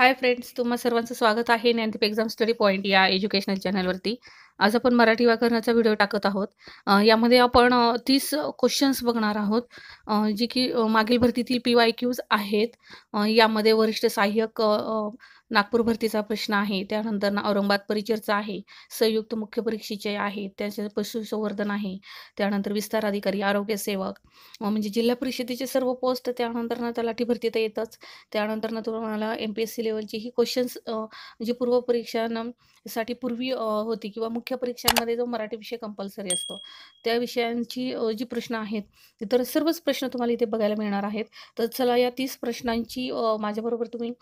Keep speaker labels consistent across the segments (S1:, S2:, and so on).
S1: hi friends तुम्हा सर्वांचं स्वागत आहे ज्ञानदीप एक्झाम स्टडी पॉईंट या एज्युकेशनल चॅनलवरती आज आपण मराठी व्याकरणाचा व्हिडिओ टाकत आहोत यामध्ये आपण तीस क्वेश्चन्स बघणार आहोत जी की मागील भरतीतील पी वाय क्यूज आहेत यामध्ये वरिष्ठ सहाय्यक नागपूर भरतीचा प्रश्न आहे त्यानंतर औरंगाबाद परिचरचा आहे संयुक्त मुख्य परीक्षेचे आहे त्याचे पशुसंवर्धन आहे त्यानंतर विस्तार अधिकारी आरोग्य सेवक म्हणजे जिल्हा परिषदेचे सर्व पोस्ट त्यानंतर तलाठी भरती तर येतच त्यानंतर तुम्हाला एम पी एस सी लेवलची ही क्वेश्चन्स जी पूर्वपरीक्षांसाठी पूर्वी होती किंवा मुख्य मुख्य परीक्षांमध्ये जो मराठी विषय कंपल्सरी असतो त्या विषयांची जी प्रश्न आहेत इतर सर्वच प्रश्न तुम्हाला इथे बघायला मिळणार आहेत तर चला या तीस प्रश्नांची माझ्याबरोबर तुम्ही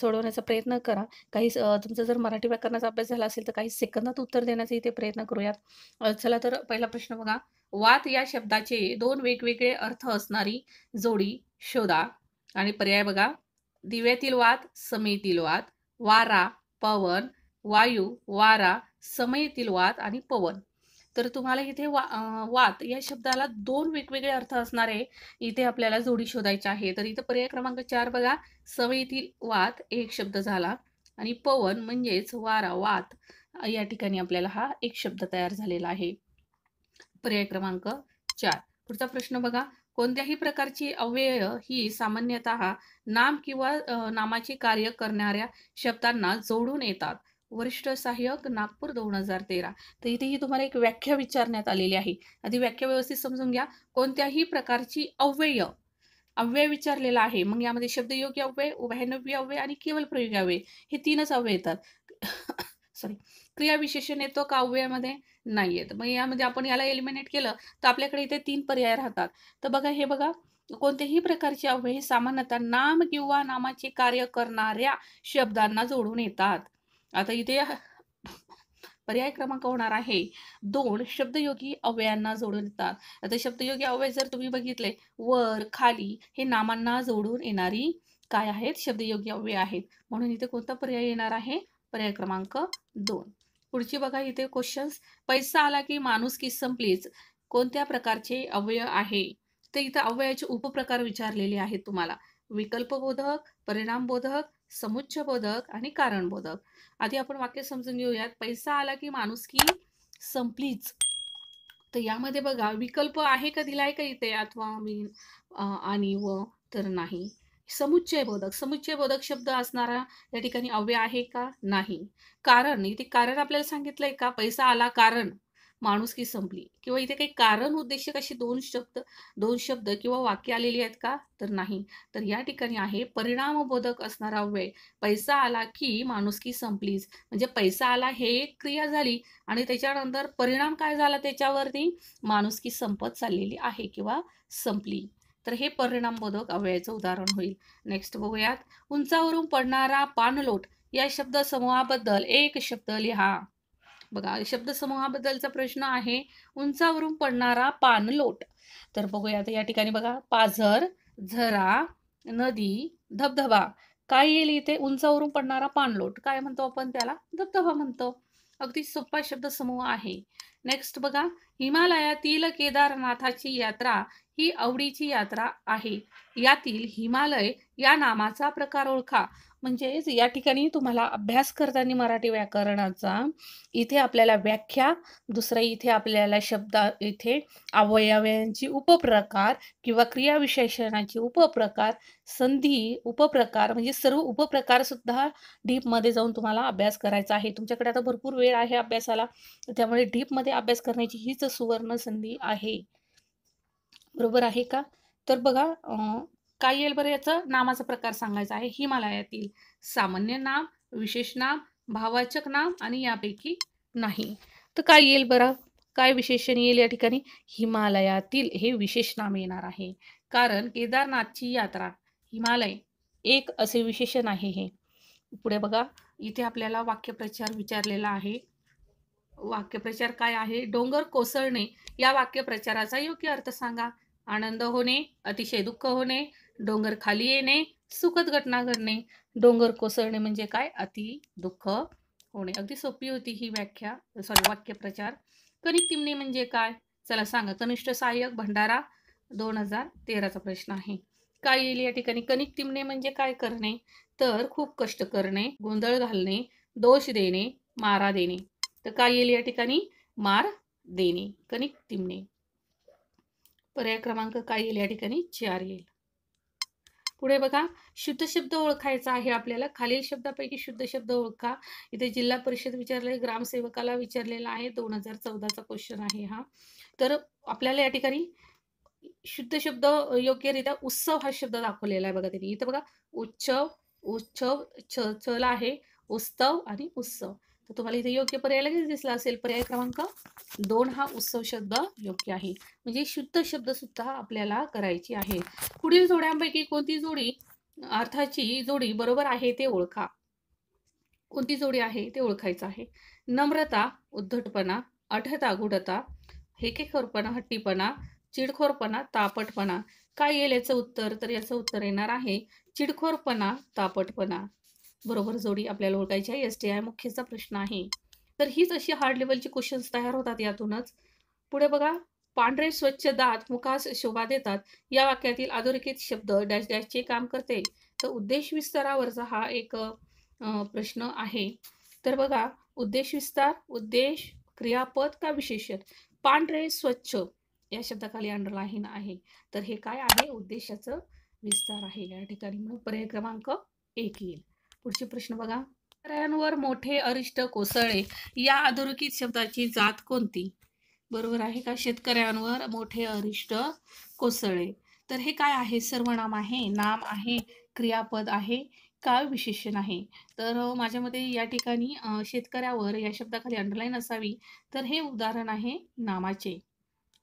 S1: सोडवण्याचा प्रयत्न करा काही तुमचा जर मराठी व्याकरणाचा अभ्यास झाला असेल तर काही सेकंदात उत्तर देण्याचा इथे प्रयत्न करूयात चला तर पहिला प्रश्न बघा वात या शब्दाचे दोन वेगवेगळे अर्थ असणारी जोडी शोधा आणि पर्याय बघा दिव्यातील वात समेतील वात वारा पवन वायू वारा समयेतील वात आणि पवन तर तुम्हाला इथे वा वात या शब्दाला दोन वेगवेगळे अर्थ असणारे इथे आपल्याला जोडी शोधायचे आहे तर इथं पर्याय क्रमांक चार बघा समयेतील वात एक शब्द झाला आणि पवन म्हणजेच वारा वात या ठिकाणी आपल्याला हा एक शब्द तयार झालेला आहे पर्याय क्रमांक चार पुढचा प्रश्न बघा कोणत्याही प्रकारची अव्यय ही सामान्यत नाम किंवा नामाचे कार्य करणाऱ्या शब्दांना जोडून येतात वरिष्ठ सहाय्यक नागपूर दोन हजार तेरा तर इथेही तुम्हाला एक व्याख्या विचारण्यात आलेली आहे आधी व्याख्या व्यवस्थित समजून घ्या कोणत्याही प्रकारची अव्यय अव्यय विचारलेला आहे मग यामध्ये शब्दयोग्य अव्यय उभयनव्य अव्यय आणि केवळ प्रयोग अव्यय हे तीनच अव्यय येतात सॉरी क्रियाविशेषण येतो का अव्ययामध्ये नाही येत मग यामध्ये आपण याला एलिमिनेट केलं तर आपल्याकडे इथे तीन पर्याय राहतात तर बघा हे बघा कोणत्याही प्रकारचे अव्यय सामान्यतः नाम किंवा नामाचे कार्य करणाऱ्या शब्दांना जोडून येतात आता इथे पर्याय क्रमांक होणार आहे दोन शब्दयोगी अवयांना जोडून येतात आता शब्दयोगी अवय जर तुम्ही बघितले वर खाली हे नामांना जोडून येणारी काय आहेत शब्दयोगी अव्यय आहेत म्हणून इथे कोणता पर्याय येणार आहे पर्याय क्रमांक दोन पुढची बघा इथे क्वेश्चन पैसा आला की माणूस की संपलीच कोणत्या प्रकारचे अवयव आहे ते इथे अवयवाचे उपप्रकार विचारलेले आहेत तुम्हाला विकल्पबोधक परिणामबोधक समुच्च बोधक आणि कारणबोधक आधी आपण वाक्य समजून घेऊयात पैसा आला की माणूस की संपलीच तर यामध्ये बघा विकल्प आहे का दिलाय का इथे अथवा मी आणि व तर नाही समुच्चय बोधक समुच्चय बोधक शब्द असणारा या ठिकाणी अव्यय आहे का नाही कारण इथे कारण आपल्याला सांगितलंय का पैसा आला कारण माणुसकी संपली किंवा इथे काही कारण उद्देश कशी दोन शब्द दोन शब्द किंवा वाक्य आलेली आहेत का तर नाही तर या ठिकाणी आहे परिणामबोधक असणारा वेळ पैसा आला की की संपलीच म्हणजे पैसा आला हे एक क्रिया झाली आणि त्याच्यानंतर परिणाम काय झाला त्याच्यावरती की संपत चाललेली आहे किंवा संपली तर हे परिणामबोधक अव्ययाचं उदाहरण होईल नेक्स्ट बघूयात उंचावरून पडणारा पानलोट या शब्द समूहाबद्दल एक शब्द लिहा बघा शब्दसमूहाबद्दलचा प्रश्न आहे उंचावरून पडणारा पानलोट तर बघूया या ठिकाणी बघा पाझर झरा नदी धबधबा काय येईल इथे उंचावरून पडणारा पानलोट काय म्हणतो आपण त्याला धबधबा म्हणतो अगदी सोपा शब्दसमूह आहे नेक्स्ट बघा हिमालयातील केदारनाथाची यात्रा ही आवडीची यात्रा आहे यातील हिमालय या नामाचा प्रकार ओळखा म्हणजेच या ठिकाणी तुम्हाला अभ्यास करताना मराठी व्याकरणाचा इथे आपल्याला व्याख्या दुसरा इथे आपल्याला शब्द इथे अवयवांची उपप्रकार किंवा क्रियाविशेषणाची उपप्रकार संधी उपप्रकार म्हणजे सर्व उपप्रकारसुद्धा डीपमध्ये जाऊन तुम्हाला अभ्यास करायचा आहे तुमच्याकडे आता भरपूर वेळ आहे अभ्यासाला त्यामुळे डीपमध्ये अभ्यास करण्याची हीच सुवर्ण संधी आहे बरोबर आहे का तर बघा काय येईल बरं याचं नामाचा प्रकार सांगायचा आहे हिमालयातील सामान्य नाम विशेष नाम भावाचक नाम आणि यापैकी नाही तर काय येईल बरं काय विशेषण येईल या ठिकाणी हिमालयातील हे विशेष नाम येणार आहे कारण केदारनाथची यात्रा हिमालय एक असे विशेषण आहे हे पुढे बघा इथे आपल्याला वाक्यप्रचार विचारलेला आहे वाक्यप्रचार काय आहे डोंगर कोसळणे या वाक्यप्रचाराचा योग्य अर्थ सांगा आनंद होणे अतिशय दुःख होणे डोंगर खाली येणे सुखद घटना घडणे डोंगर कोसळणे म्हणजे काय अति दुःख होणे अगदी सोपी होती ही व्याख्या सॉरी वाक्यप्रचार कनिक तिमणे म्हणजे काय चला सांगा कनिष्ठ सहाय्यक भंडारा दोन हजार तेराचा प्रश्न आहे काय येईल या ठिकाणी कनिक तिमणे म्हणजे काय करणे तर खूप कष्ट करणे गोंधळ घालणे दोष देणे मारा देणे तर काय येईल या ठिकाणी मार देणे कणिक तिमणे पर्याय क्रमांक काय येईल या ठिकाणी चार येईल पुढे बघा शुद्ध शब्द ओळखायचा आहे आपल्याला खालील शब्दापैकी शुद्ध शब्द ओळखा इथे जिल्हा परिषद विचारले ग्रामसेवकाला विचारलेला आहे दोन हजार चौदाचा क्वेश्चन आहे हा तर आपल्याला या ठिकाणी शुद्ध शब्द योग्यरित्या उत्सव हा शब्द दाखवलेला आहे बघा त्यांनी इथं बघा उत्सव उत्सव छ आहे उत्सव आणि उत्सव तुम्हाला इथे योग्य पर्याय लगेच दिसला असेल पर्याय क्रमांक दोन हा उत्सव शब्द योग्य आहे म्हणजे शुद्ध शब्द सुद्धा आपल्याला करायची आहे पुढील जोड्यांपैकी कोणती जोडी अर्थाची जोडी बरोबर आहे ते ओळखा कोणती जोडी आहे ते ओळखायचं आहे नम्रता उद्धटपणा अठता गुढता हेकेखोरपणा हट्टीपणा चिडखोरपणा तापटपणा काय येईल याचं उत्तर तर याचं उत्तर येणार आहे चिडखोरपणा तापटपणा बरोबर जोडी आपल्याला ओळखायची आहे एस टी आय मुख्यचा प्रश्न आहे तर हीच अशी हार्ड लेवलची क्वेश्चन्स तयार होतात यातूनच पुढे बघा पांढरे स्वच्छ दात मुखास शोभा देतात या वाक्यातील अधोरेखित शब्द डॅश डॅश चे काम करते तर उद्देश विस्तारावरचा हा एक प्रश्न आहे तर बघा उद्देश विस्तार उद्देश क्रियापद का विशेषण पांढरे स्वच्छ या शब्दाखाली अंडरलाईन आहे तर हे काय आहे उद्देशाचं विस्तार आहे या ठिकाणी म्हणून पर्याय क्रमांक एक येईल पुढचे प्रश्न बघा शेतकऱ्यांवर मोठे अरिष्ट कोसळे या अधोरेखित शब्दाची जात कोणती बरोबर आहे का शेतकऱ्यांवर मोठे अरिष्ट कोसळे तर हे काय आहे सर्वनाम आहे नाम आहे क्रियापद आहे काय विशेषण आहे तर माझ्यामध्ये या ठिकाणी शेतकऱ्यावर या शब्दाखाली अंडरलाईन असावी तर हे उदाहरण आहे नामाचे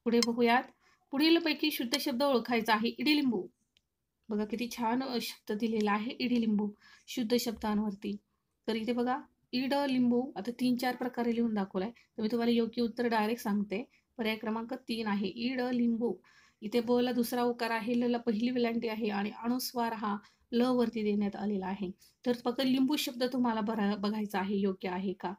S1: पुढे बघूयात पुढीलपैकी शुद्ध शब्द ओळखायचा आहे लिंबू बघा किती छान शब्द दिलेला आहे इडी लिंबू शुद्ध शब्दांवरती तर इथे बघा इड लिंबू आता तीन चार प्रकारे लिहून दाखवलाय तर मी तुम्हाला योग्य उत्तर डायरेक्ट सांगते पर्याय क्रमांक तीन आहे इड लिंबू इथे ब दुसरा उकार आहे लला पहिली विलांटी आहे आणि अणुस्वार हा ल वरती देण्यात आलेला आहे तर फक्त लिंबू शब्द तुम्हाला बघायचा आहे योग्य आहे का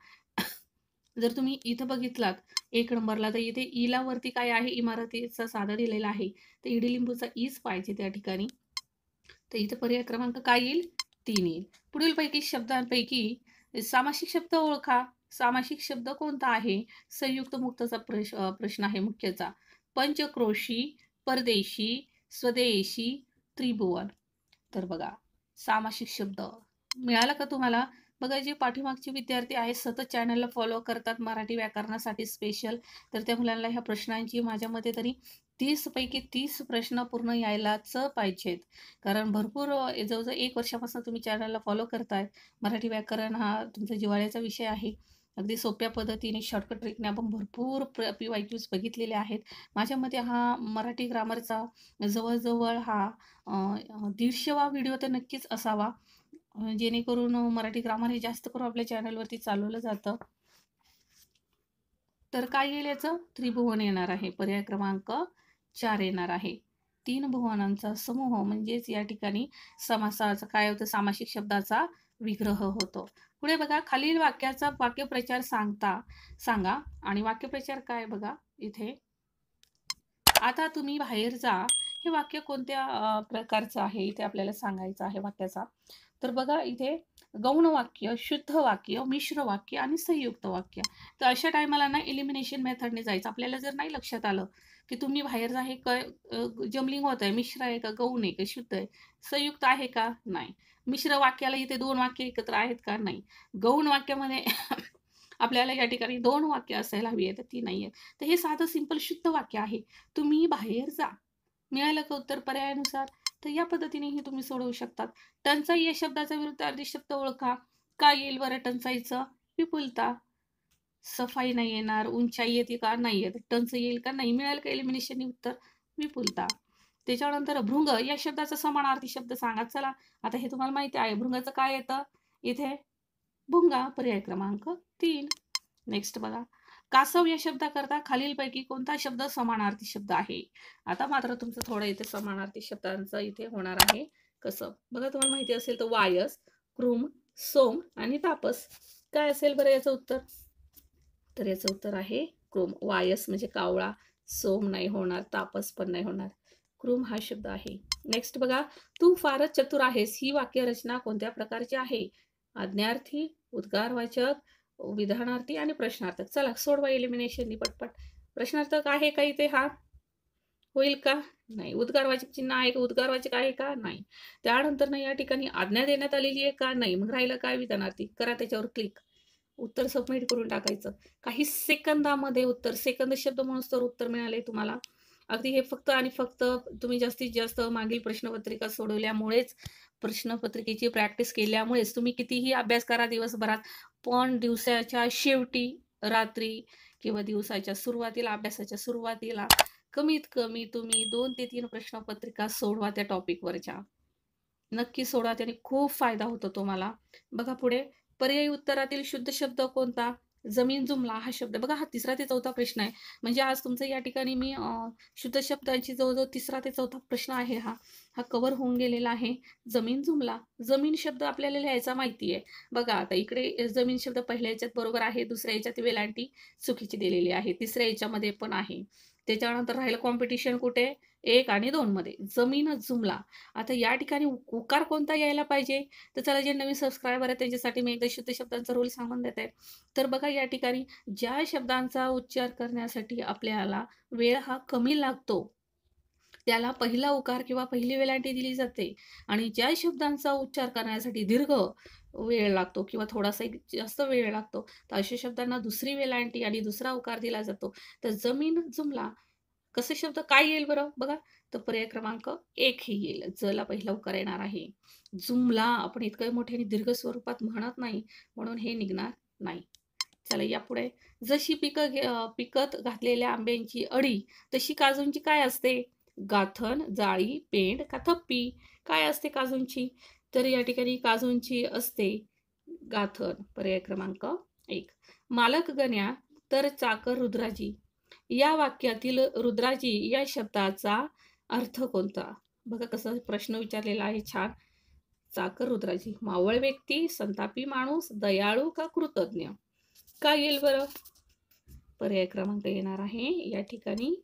S1: जर तुम्ही इथं बघितलात एक नंबरला तर इथे इला वरती काय आहे इमारतीचा साधा दिलेला आहे तर इडी लिंबूचा ईच पाहिजे त्या ठिकाणी तर इथं पर्याय क्रमांक काय येईल तीन येईल पुढीलपैकी शब्दांपैकी सामासिक शब्द ओळखा सामासिक शब्द कोणता आहे संयुक्त मुक्ताचा प्रश प्रश्न आहे मुख्यचा पंचक्रोशी परदेशी स्वदेशी त्रिभुवन तर बघा सामासिक शब्द मिळाला का तुम्हाला बघा जे पाठीमागचे विद्यार्थी आहेत सतत चॅनलला फॉलो करतात मराठी व्याकरणासाठी स्पेशल तर त्या मुलांना ह्या प्रश्नांची माझ्या मते तरी तीस पैकी तीस प्रश्न पूर्ण यायलाच पाहिजेत कारण भरपूर जवळजवळ एक वर्षापासून तुम्ही चॅनलला फॉलो करताय मराठी व्याकरण हा तुमचा जिवाळ्याचा विषय आहे अगदी सोप्या पद्धतीने शॉर्टकट ट्रिकने आपण भरपूर प्र पी वाय क्यूज बघितलेले आहेत माझ्या मते हा मराठी ग्रामरचा जवळजवळ हा दीडशेवा व्हिडिओ तर नक्कीच असावा जेणेकरून मराठी ग्रामर हे जास्त करून आपल्या चॅनलवरती चालवलं जातं तर काय येईल याचं त्रिभुवन येणार आहे पर्याय क्रमांक चार येणार आहे तीन भुवनांचा समूह म्हणजेच या ठिकाणी समासाचा काय होतं सामासिक शब्दाचा विग्रह होतो पुढे बघा खालील वाक्याचा वाक्यप्रचार सांगता सांगा आणि वाक्यप्रचार काय बघा इथे आता तुम्ही बाहेर जा हे वाक्य कोणत्या प्रकारचं आहे इथे आपल्याला सांगायचं आहे वाक्याचा तर बघा इथे गौण वाक्य शुद्ध वाक्य मिश्र वाक्य आणि संयुक्त वाक्य तर अशा टायमाला ना एलिमिनेशन मेथडने जायचं आपल्याला जर नाही लक्षात आलं की तुम्ही बाहेर जा हे काय जमलिंग होत आहे मिश्र आहे का गौण आहे का शुद्ध आहे संयुक्त आहे का नाही मिश्र वाक्याला इथे दोन वाक्य एकत्र आहेत का नाही गौण वाक्यामध्ये आपल्याला या ठिकाणी दोन वाक्य असायला हवी आहेत ती नाही तर हे साधं सिंपल शुद्ध वाक्य आहे तुम्ही बाहेर जा मिळालं का उत्तर पर्यायानुसार तर या पद्धतीने हे तुम्ही सोडवू शकतात टंचाई या शब्दाचा विरुद्ध शब्द ओळखा का येईल बरं टंचाईचं विपुलता सफाई नाही येणार उंचाई येते का नाही येत टंच येईल का नाही मिळेल का एलिमिनेशन उत्तर विपुलता त्याच्यानंतर भृंग या शब्दाचा समानार्थी शब्द सांगा चला आता हे तुम्हाला माहिती आहे भृंगाचं काय येतं इथे भुंगा पर्याय क्रमांक तीन नेक्स्ट बघा कासव या शब्दाकरता खालीलपैकी कोणता शब्द समानार्थी शब्द आहे आता मात्र तुमचं थोडं इथे समानार्थी शब्दांचं इथे होणार आहे कसं बघा तुम्हाला माहिती असेल तर वायस क्रूम सोम आणि तापस काय असेल बरं याचं उत्तर तर याचं उत्तर आहे क्रोम वायस म्हणजे कावळा सोम नाही होणार तापस पण नाही होणार क्रोम हा शब्द आहे नेक्स्ट बघा तू फारच चतुर आहेस ही वाक्यरचना कोणत्या प्रकारची आहे आज्ञार्थी उद्गारवाचक विधानार्थी आणि प्रश्नार्थक चला सोडवा एलिमिनेशननी पटपट प्रश्नार्थक आहे का इथे हा होईल का नाही उद्गारवाचक चिन्ह आहे का उद्गारवाचक आहे का नाही त्यानंतर ना या ठिकाणी आज्ञा देण्यात आलेली आहे का नाही मग राहिलं काय विधानार्थी करा त्याच्यावर क्लिक उत्तर सबमिट करून टाकायचं काही सेकंदामध्ये उत्तर सेकंद शब्द म्हणून तर उत्तर मिळाले तुम्हाला अगदी हे फक्त आणि फक्त तुम्ही जास्तीत जास्त मागील प्रश्नपत्रिका सोडवल्यामुळेच प्रश्नपत्रिकेची प्रॅक्टिस केल्यामुळेच तुम्ही कितीही अभ्यास करा दिवसभरात पण दिवसाच्या शेवटी रात्री किंवा दिवसाच्या सुरुवातीला अभ्यासाच्या सुरुवातीला कमीत कमी तुम्ही दोन ते तीन प्रश्नपत्रिका सोडवा त्या टॉपिकवरच्या नक्की सोडवा त्याने खूप फायदा होतो तुम्हाला बघा पुढे पर्यायी उत्तरातील शुद्ध शब्द कोणता जमीन जुमला हा शब्द बघा हा तिसरा ते चौथा प्रश्न आहे म्हणजे आज तुमचं या ठिकाणी मी शुद्ध शब्दांची जवळजवळ तिसरा ते चौथा प्रश्न आहे हा हा कव्हर होऊन गेलेला आहे जमीन जुमला जमीन शब्द आपल्याला लिहायचा माहिती आहे बघा आता इकडे जमीन शब्द पहिल्या याच्यात बरोबर आहे दुसऱ्या याच्यात वेलांटी चुकीची दिलेली आहे तिसऱ्या याच्यामध्ये पण आहे त्याच्यानंतर राहिलं कॉम्पिटिशन कुठे एक आणि दोन मध्ये जमीन जुमला आता या ठिकाणी उकार कोणता यायला पाहिजे तर चला जे नवीन सबस्क्रायबर आहेत त्यांच्यासाठी मी एकदा शुद्ध शब्दांचा रोल सांगून देत आहे तर बघा या ठिकाणी ज्या शब्दांचा उच्चार करण्यासाठी आपल्याला वेळ हा कमी लागतो त्याला पहिला उकार किंवा पहिली वेलांटी दिली जाते आणि ज्या शब्दांचा उच्चार करण्यासाठी दीर्घ वेळ लागतो किंवा थोडासा जास्त वेळ लागतो तर अशा शब्दांना दुसरी वेलांटी आणि दुसरा उकार दिला जातो तर जमीन जुमला कसं शब्द काय येईल बरं बघा तर पर्याय क्रमांक एक हे येईल जला पहिला उकार येणार आहे जुमला आपण इतकं आणि दीर्घ स्वरूपात म्हणत नाही म्हणून हे निघणार नाही चला यापुढे जशी पिकं पिकत घातलेल्या आंब्यांची अडी तशी काजूंची काय असते गाथन जाळी पेंड का थप्पी काय असते काजूंची तर या ठिकाणी काजूंची असते गाथन पर्याय क्रमांक एक मालक गण्या तर चाकर रुद्राजी या वाक्यातील रुद्राजी या शब्दाचा अर्थ कोणता बघा कसं प्रश्न विचारलेला आहे छान चाकर रुद्राजी मावळ व्यक्ती संतापी माणूस दयाळू का कृतज्ञ का येईल बर पर्याय क्रमांक येणार आहे या ठिकाणी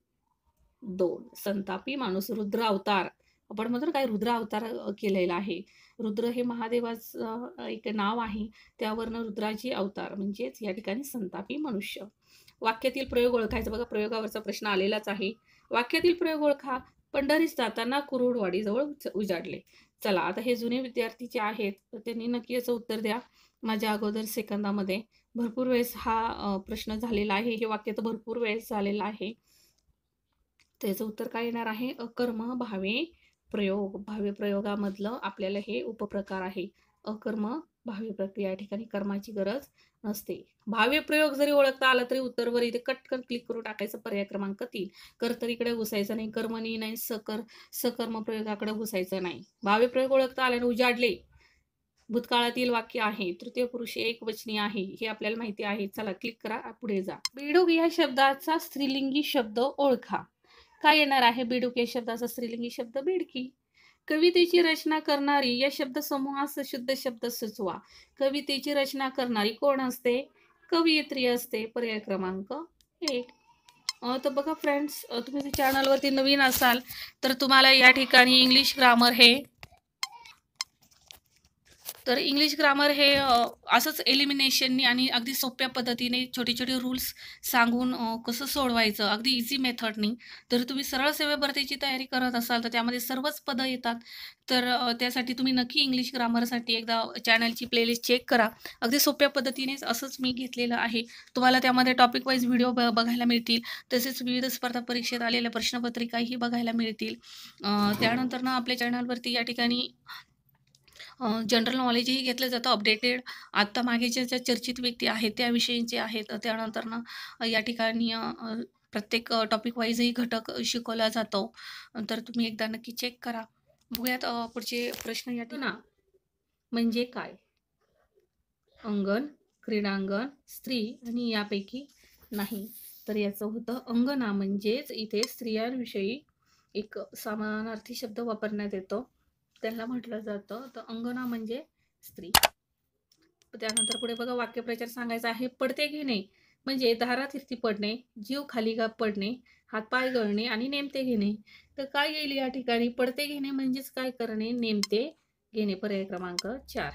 S1: दोन संतापी माणूस रुद्र अवतार आपण म्हणतो काय रुद्र अवतार केलेला आहे रुद्र हे महादेवाचं एक नाव आहे त्यावरनं रुद्राजी अवतार म्हणजेच या ठिकाणी संतापी मनुष्य वाक्यातील प्रयोग ओळखायचा बघा प्रयोगावरचा प्रश्न आलेलाच आहे वाक्यातील प्रयोग ओळखा पंढरीस जाताना कुरुडवाडीजवळ उजाडले चला आता हे जुने विद्यार्थी जे आहेत तर त्यांनी नक्की याचं उत्तर द्या माझ्या अगोदर सेकंदामध्ये भरपूर वेळेस हा प्रश्न झालेला आहे हे वाक्य तर भरपूर वेळेस झालेलं आहे त्याचं उत्तर काय येणार आहे अकर्म भावे प्रयोग भावे प्रयोगामधलं आपल्याला हे उपप्रकार आहे अकर्म भाव्य प्रक्रिया या ठिकाणी कर्माची गरज नसते भाव्य प्रयोग जरी ओळखता आला तरी उत्तरवर इथे कटकन क्लिक करून टाकायचं पर्याय क्रमांक तीन कर्तरीकडे घुसायचं नाही कर्मनी नाही सकर सकर्म प्रयोगाकडे घुसायचं नाही भाव्य प्रयोग ओळखता आल्याने उजाडले भूतकाळातील वाक्य आहे तृतीय पुरुष एक वचनी आहे हे आपल्याला माहिती आहे चला क्लिक करा पुढे जा बेडूक या शब्दाचा स्त्रीलिंगी शब्द ओळखा काय येणार आहे बेडूक या शब्दाचा स्त्रीलिंगी शब्द बेडकी कवितेची रचना करणारी या शब्द शब्दसमूहास शुद्ध शब्द सुचवा कवितेची रचना करणारी कोण असते कवयित्री असते पर्याय क्रमांक एक तर बघा फ्रेंड्स तुम्ही चॅनलवरती नवीन असाल तर तुम्हाला या ठिकाणी इंग्लिश ग्रामर हे तर इंग्लिश ग्रामर हे असंच एलिमिनेशननी आणि अगदी सोप्या पद्धतीने छोटे छोटे रूल्स सांगून कसं सोडवायचं अगदी इझी मेथडनी तर तुम्ही सरळ सेवे भरतीची तयारी करत असाल तर त्यामध्ये सर्वच पदं येतात तर त्यासाठी तुम्ही नक्की इंग्लिश ग्रामरसाठी एकदा चॅनलची प्लेलिस्ट चेक करा अगदी सोप्या पद्धतीनेच असंच मी घेतलेलं आहे तुम्हाला त्यामध्ये टॉपिक वाईज व्हिडिओ ब बघायला मिळतील तसेच विविध स्पर्धा परीक्षेत आलेल्या प्रश्नपत्रिकाही बघायला मिळतील त्यानंतर ना आपल्या चॅनलवरती या ठिकाणी जनरल नॉलेजही घेतलं जातं अपडेटेड आत्ता मागे ज्या ज्या चर्चित व्यक्ती आहेत त्याविषयीचे आहेत त्यानंतर ना या ठिकाणी प्रत्येक टॉपिक वाईजही घटक शिकवला जातो तर तुम्ही एकदा नक्की चेक करा बघूयात पुढचे प्रश्न या ना म्हणजे काय अंगण क्रीडांगण स्त्री आणि यापैकी नाही तर याचं होतं अंगणा म्हणजेच इथे स्त्रियांविषयी एक समानार्थी शब्द वापरण्यात येतो त्यांना म्हटलं जातं तर अंगणा म्हणजे स्त्री त्यानंतर पुढे बघा वाक्यप्रचार सांगायचा आहे पडते घेणे म्हणजे दारात पडणे जीव खाली गा पडणे पाय गळणे आणि नेमते घेणे तर काय येईल या ठिकाणी पडते घेणे म्हणजेच काय करणे नेमते घेणे पर्याय क्रमांक चार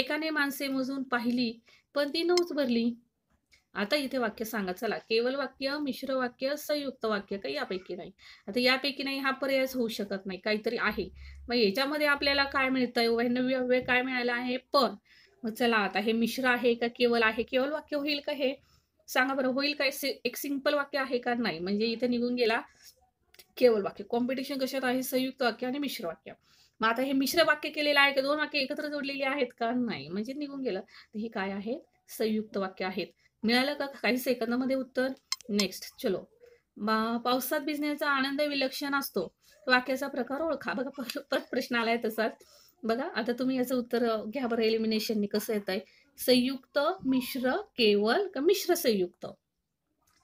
S1: एकाने माणसे मोजून पाहिली पण ती नऊच भरली आता इथे वाक्य सांगा चला केवळ वाक्य मिश्र वाक्य संयुक्त वाक्य काही यापैकी नाही आता यापैकी नाही हा पर्याय होऊ शकत नाही काहीतरी आहे मग याच्यामध्ये आपल्याला काय मिळतंय वैनव्यव्य काय मिळालं आहे पण मग चला आता हे मिश्र आहे का केवल आहे केवळ वाक्य होईल का हे सांगा बरं होईल का एक सिंपल वाक्य आहे का नाही म्हणजे इथे निघून गेला केवळ वाक्य कॉम्पिटिशन कशात आहे संयुक्त वाक्य आणि मिश्र वाक्य मग आता हे मिश्र वाक्य केलेलं आहे का दोन वाक्य एकत्र जोडलेली आहेत का नाही म्हणजे निघून गेलं तर हे काय आहे संयुक्त वाक्य आहेत मिळालं का काही सेकंदामध्ये उत्तर नेक्स्ट चलो पावसात भिजण्याचा आनंद विलक्षण असतो वाक्याचा प्रकार ओळखा बघा परत प्रश्न आलाय तसाच बघा आता तुम्ही याचं उत्तर घ्या बरं एलिमिनेशनने कसं येत आहे संयुक्त मिश्र केवळ का मिश्र संयुक्त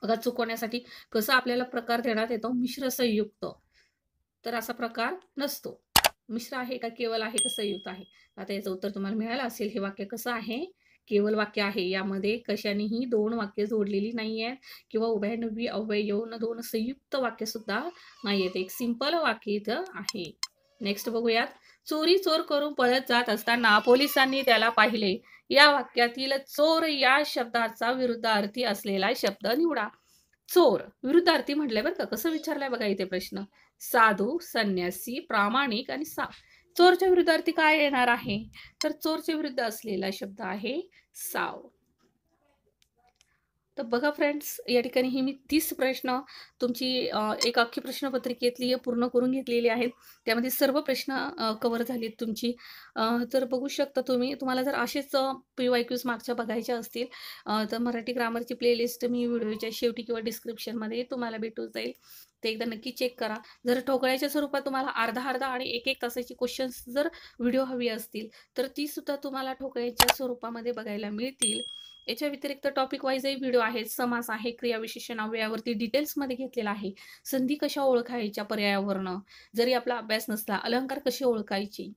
S1: बघा चुकवण्यासाठी कसं आपल्याला प्रकार देण्यात येतो मिश्र संयुक्त तर असा प्रकार नसतो मिश्र आहे का केवल आहे का संयुक्त आहे आता याचं उत्तर तुम्हाला मिळालं असेल हे वाक्य कसं आहे केवल वाक्य आहे यामध्ये कशानेही दोन वाक्य जोडलेली नाही आहेत किंवा उभयनवी अव्ययन दोन संयुक्त वाक्य सुद्धा नाही आहेत एक सिंपल वाक्य इथं आहे नेक्स्ट बघूयात चोरी चोर करून पळत जात असताना पोलिसांनी त्याला पाहिले या वाक्यातील चोर या शब्दाचा विरुद्धार्थी असलेला शब्द निवडा चोर विरुद्धार्थी म्हटलंय बरं का कसं विचारलंय बघा इथे प्रश्न साधू संन्यासी प्रामाणिक आणि सा चोरच्या विरुद्धार्थी काय येणार आहे तर चोरच्या विरुद्ध असलेला शब्द आहे साव तर बघा फ्रेंड्स या ठिकाणी ही मी तीस प्रश्न तुमची एक अख्खी प्रश्नपत्रिकेतली पूर्ण करून घेतलेली आहेत त्यामध्ये सर्व प्रश्न कवर झालेत तुमची तर बघू शकता तुम्ही तुम्हाला जर असेच पी वाय क्यूज मागच्या बघायच्या असतील तर मराठी ग्रामरची प्लेलिस्ट मी व्हिडिओच्या शेवटी किंवा डिस्क्रिप्शनमध्ये तुम्हाला भेटू जाईल ते एकदा नक्की चेक करा जर ठोकळ्याच्या स्वरूपात तुम्हाला अर्धा अर्धा आणि एक एक तासाची क्वेश्चन्स जर व्हिडिओ हवी असतील तर ती सुद्धा तुम्हाला ठोकळ्याच्या स्वरूपामध्ये बघायला मिळतील याच्या व्यतिरिक्त टॉपिक वाईजही व्हिडिओ आहेत समास आहे क्रियाविशेषण अवयावरती डिटेल्समध्ये घेतलेला आहे संधी कशा ओळखायच्या पर्यायावरनं जरी आपला अभ्यास नसला अलंकार कसे ओळखायची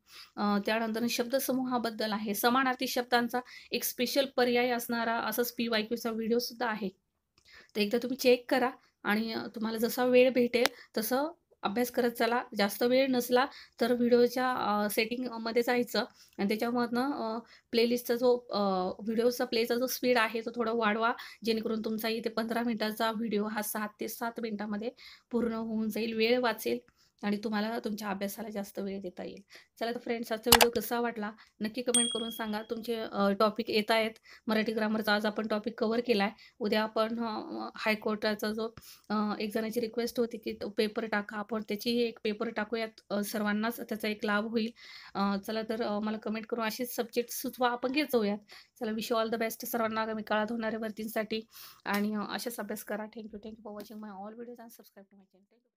S1: त्यानंतर शब्दसमूहाबद्दल आहे समानार्थी शब्दांचा एक स्पेशल पर्याय असणारा असाच पी वाय क्यूचा सुद्धा आहे तर एकदा तुम्ही चेक करा आणि तुम्हाला जसा वेळ भेटेल तसं अभ्यास करत चला जास्त वेळ नसला तर व्हिडिओच्या सेटिंगमध्ये जायचं आणि त्याच्यामधनं प्लेलिस्टचा जो व्हिडिओचा प्लेचा जो स्पीड आहे तो थोडा वाढवा जेणेकरून तुमचा इथे पंधरा मिनटाचा व्हिडिओ हा सात ते सात मिनटामध्ये पूर्ण होऊन जाईल वेळ वाचेल आणि तुम्हाला तुमच्या अभ्यासाला जास्त वेळ देता येईल चला तर फ्रेंड्स आजचा व्हिडिओ कसा वाटला नक्की कमेंट करून सांगा तुमचे टॉपिक येत आहेत मराठी ग्रामरचा आज आपण टॉपिक कवर केला आहे उद्या आपण हायकोर्टाचा जो एक जणाची रिक्वेस्ट होती की पेपर टाका आपण त्याची एक पेपर टाकूयात सर्वांनाच त्याचा एक लाभ होईल चला तर मला कमेंट करून असेच सब्जेक्ट सुचवा आपण घेत जाऊयात चला विश ऑल द बेस्ट सर्वांना आगामी काळात होणाऱ्या वर्तींसाठी आणि अशाच अभ्यास करा thank you thank you for watching my all video and subscribe my channel